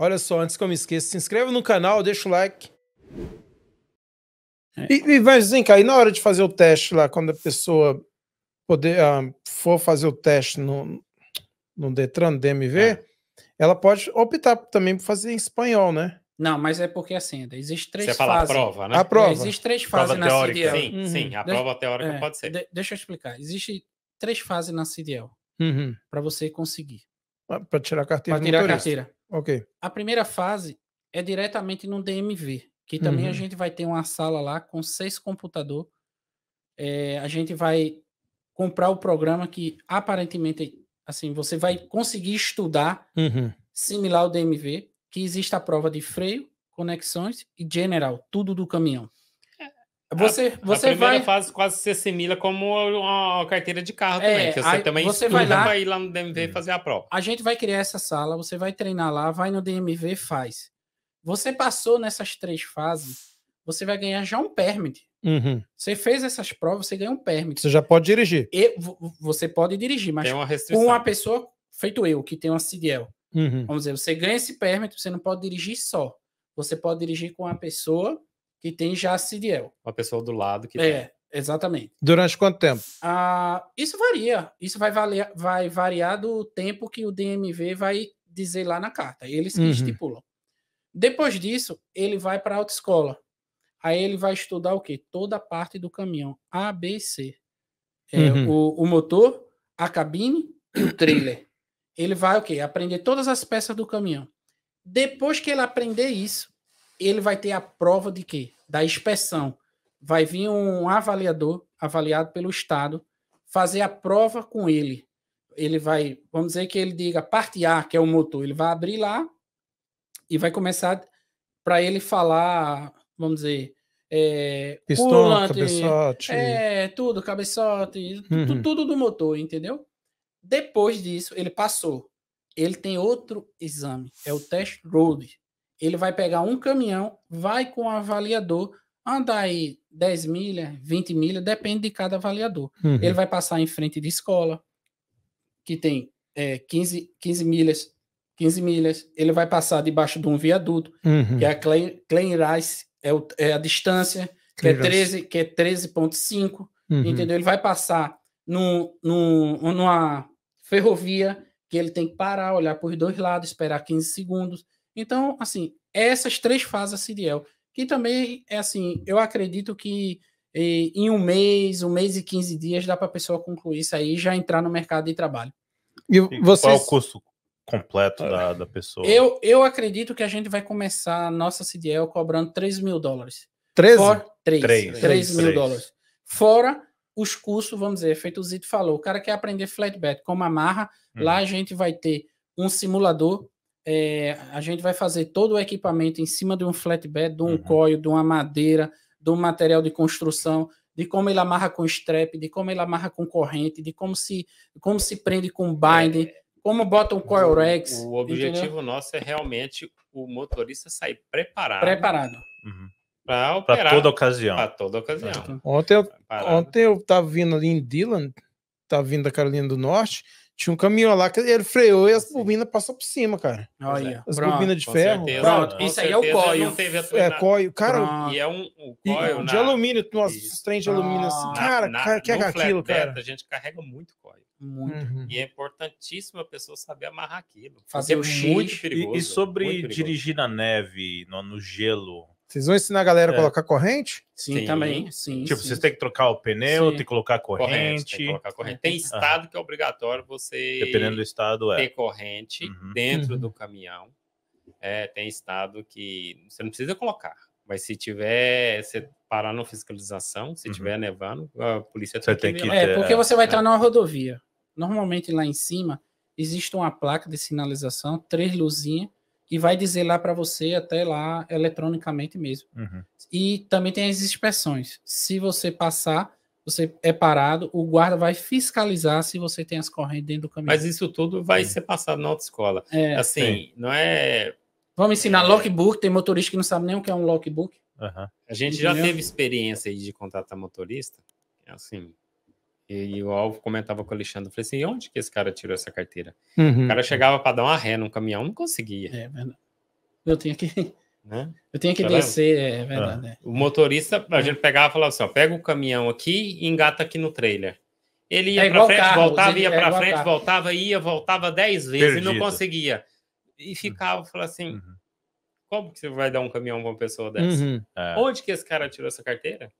Olha só, antes que eu me esqueça, se inscreva no canal, deixa o like. É. E, e mas vem cá, e na hora de fazer o teste lá, quando a pessoa poder, uh, for fazer o teste no, no Detran, DMV, é. ela pode optar também por fazer em espanhol, né? Não, mas é porque assim, existe três Você fala Fala a prova, né? A prova. É, existe três fases na teórica. CDL. Sim, uhum. sim, a de prova teórica é, pode ser. De deixa eu explicar. Existe três fases na CDL uhum. para você conseguir. Para tirar a carteira. Para tirar a carteira. Ok. A primeira fase é diretamente no DMV, que também uhum. a gente vai ter uma sala lá com seis computador. É, a gente vai comprar o programa que aparentemente assim você vai conseguir estudar uhum. similar ao DMV, que existe a prova de freio, conexões e general, tudo do caminhão. Você, a, você a primeira vai... fase quase se assimila como uma carteira de carro é, também, que você a, também você vai lá, ir lá no DMV é. fazer a prova. A gente vai criar essa sala, você vai treinar lá, vai no DMV, faz. Você passou nessas três fases, você vai ganhar já um permit. Uhum. Você fez essas provas, você ganha um permit. Você já pode dirigir. E, você pode dirigir, mas uma com uma pessoa, feito eu, que tem uma CDL. Uhum. Vamos dizer, você ganha esse permit, você não pode dirigir só. Você pode dirigir com uma pessoa que tem já CDL. Uma pessoa do lado que É, tem. exatamente. Durante quanto tempo? Ah, isso varia. Isso vai, valer, vai variar do tempo que o DMV vai dizer lá na carta. Eles uhum. estipulam. Depois disso, ele vai para a autoescola. Aí ele vai estudar o quê? Toda a parte do caminhão. A, B e C. É, uhum. o, o, motor, a cabine e o trailer. Ele vai o quê? Aprender todas as peças do caminhão. Depois que ele aprender isso, ele vai ter a prova de quê? Da inspeção. Vai vir um avaliador, avaliado pelo Estado, fazer a prova com ele. Ele vai, vamos dizer que ele diga parte A, que é o motor, ele vai abrir lá e vai começar para ele falar, vamos dizer, é, Pistão, pulante, cabeçote. É, tudo, cabeçote, uhum. tudo do motor, entendeu? Depois disso, ele passou. Ele tem outro exame, é o test road, ele vai pegar um caminhão, vai com o avaliador, andar aí 10 milhas, 20 milhas, depende de cada avaliador. Uhum. Ele vai passar em frente de escola, que tem é, 15, 15 milhas, 15 milhas, ele vai passar debaixo de um viaduto, uhum. que é a Kleinreich, é, o, é a distância, que é 13, que é 13.5, uhum. entendeu? Ele vai passar num, num, numa ferrovia que ele tem que parar, olhar por dois lados, esperar 15 segundos, então, assim, essas três fases CDL, que também é assim, eu acredito que eh, em um mês, um mês e 15 dias, dá para a pessoa concluir isso aí e já entrar no mercado de trabalho. e vocês... qual é o custo completo da, da pessoa? Eu, eu acredito que a gente vai começar a nossa CDL cobrando 3 mil dólares. 13? For... 3, 3, 3 mil 3. dólares. Fora os custos, vamos dizer, feito o Zito falou, o cara quer aprender flatbed como amarra, hum. lá a gente vai ter um simulador é, a gente vai fazer todo o equipamento em cima de um flatbed, de um uhum. coio, de uma madeira, de um material de construção, de como ele amarra com strap, de como ele amarra com corrente, de como se, como se prende com é, binder, é, como bota um coil rex. O objetivo entendeu? nosso é realmente o motorista sair preparado. Preparado. Uhum. Para toda ocasião. Para toda ocasião. Ontem eu, estava vindo ali em Dillon, estava vindo da Carolina do Norte. Tinha um caminhão lá que ele freou e as bobinas passou por cima, cara. Olha, as pronto, bobinas de ferro. Certeza, pronto, isso aí é o coio. É coio, cara. Pronto. E é um, um coio de na... alumínio, nossa, esses trem de alumínio assim. Cara, na, cara, que é aquilo, cara? a gente carrega muito coio. Muito. Uhum. E é importantíssimo a pessoa saber amarrar aquilo. Fazer é o X. Muito perigoso, e, e sobre dirigir na neve, no, no gelo, vocês vão ensinar a galera a é. colocar corrente? Sim, sim, também. Sim, tipo, sim. vocês têm que trocar o pneu, sim. tem que colocar corrente. corrente, tem, colocar corrente. tem, estado que é obrigatório você. Dependendo do estado, é. Ter corrente uhum. dentro uhum. do caminhão. É, tem estado que você não precisa colocar. Mas se tiver, você parar na fiscalização, se uhum. tiver nevando, a polícia você tem, que. que é, porque é, você vai é. estar numa rodovia. Normalmente lá em cima existe uma placa de sinalização, três luzinhas e vai dizer lá para você até lá eletronicamente mesmo. Uhum. E também tem as inspeções. Se você passar, você é parado, o guarda vai fiscalizar se você tem as correntes dentro do caminhão. Mas isso tudo vai é. ser passado na autoescola. É, assim, não é. Vamos ensinar é. tem motorista que não sabe nem o que é um lockbook Uhum. A gente já teve experiência de contratar motorista, é assim, e o eu comentava com o Alexandre, eu falei assim, e onde que esse cara tirou essa carteira? Uhum. O cara chegava para dar uma ré num caminhão, não conseguia. É verdade. Eu tinha que... Né? Eu tinha que tá descer, é, é verdade. Ah. É. O motorista, a é. gente pegava e falava assim, ó, pega o caminhão aqui e engata aqui no trailer. Ele ia é para frente, carro, voltava, ia é para frente, carro. voltava, ia, voltava dez vezes Perdido. e não conseguia. E hum. ficava, uhum. falava assim, uhum. como que você vai dar um caminhão para uma pessoa dessa? Uhum. É. Onde que esse cara tirou essa carteira?